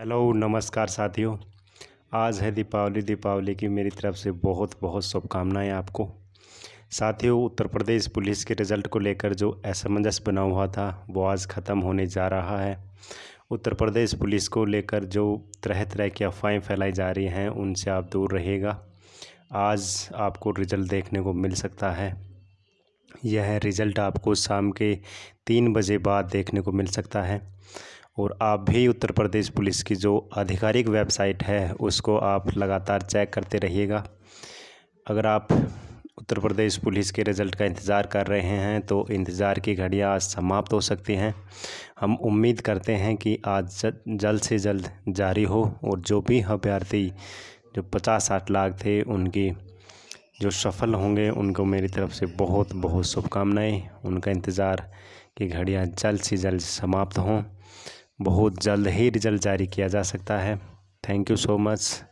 hello नमस्कार साथियों आज है दीपावली दीपावली की मेरी तरफ से बहुत बहुत शुभकामनाएं आपको साथियों उत्तर प्रदेश पुलिस के रिज़ल्ट को लेकर जो असमंजस बना हुआ था वो आज ख़त्म होने जा रहा है उत्तर प्रदेश पुलिस को लेकर जो तरह तरह की अफवाहें फैलाई जा रही हैं उनसे आप दूर रहेगा आज आपको रिज़ल्ट देखने को मिल सकता है यह रिज़ल्ट आपको शाम के तीन बजे बाद देखने को मिल सकता है और आप भी उत्तर प्रदेश पुलिस की जो आधिकारिक वेबसाइट है उसको आप लगातार चेक करते रहिएगा अगर आप उत्तर प्रदेश पुलिस के रिज़ल्ट का इंतज़ार कर रहे हैं तो इंतज़ार की घड़ियाँ आज समाप्त हो सकती हैं हम उम्मीद करते हैं कि आज जल्द से जल्द जारी हो और जो भी अभ्यर्थी जो पचास साठ लाख थे उनकी जो सफल होंगे उनको मेरी तरफ से बहुत बहुत शुभकामनाएं उनका इंतज़ार कि घड़ियाँ जल्द से जल्द समाप्त हों बहुत जल्द ही रिजल्ट जारी किया जा सकता है थैंक यू सो मच